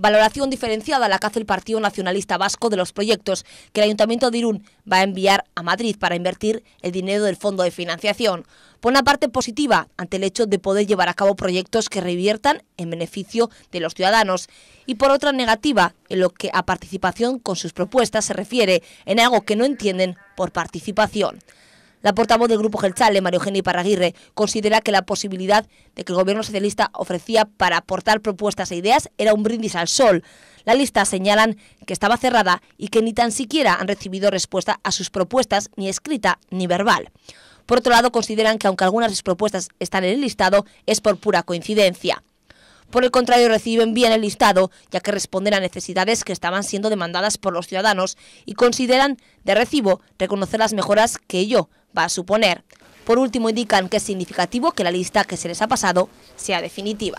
valoración diferenciada a la que hace el Partido Nacionalista Vasco de los proyectos que el Ayuntamiento de Irún va a enviar a Madrid para invertir el dinero del Fondo de Financiación. Por una parte positiva ante el hecho de poder llevar a cabo proyectos que reviertan en beneficio de los ciudadanos y por otra negativa en lo que a participación con sus propuestas se refiere, en algo que no entienden por participación. La portavoz del Grupo Gelchale, Mario Geni Paraguirre, considera que la posibilidad de que el gobierno socialista ofrecía para aportar propuestas e ideas era un brindis al sol. La lista señalan que estaba cerrada y que ni tan siquiera han recibido respuesta a sus propuestas, ni escrita ni verbal. Por otro lado, consideran que aunque algunas de sus propuestas están en el listado, es por pura coincidencia. Por el contrario, reciben bien el listado, ya que responden a necesidades que estaban siendo demandadas por los ciudadanos y consideran de recibo reconocer las mejoras que yo va a suponer. Por último, indican que es significativo que la lista que se les ha pasado sea definitiva.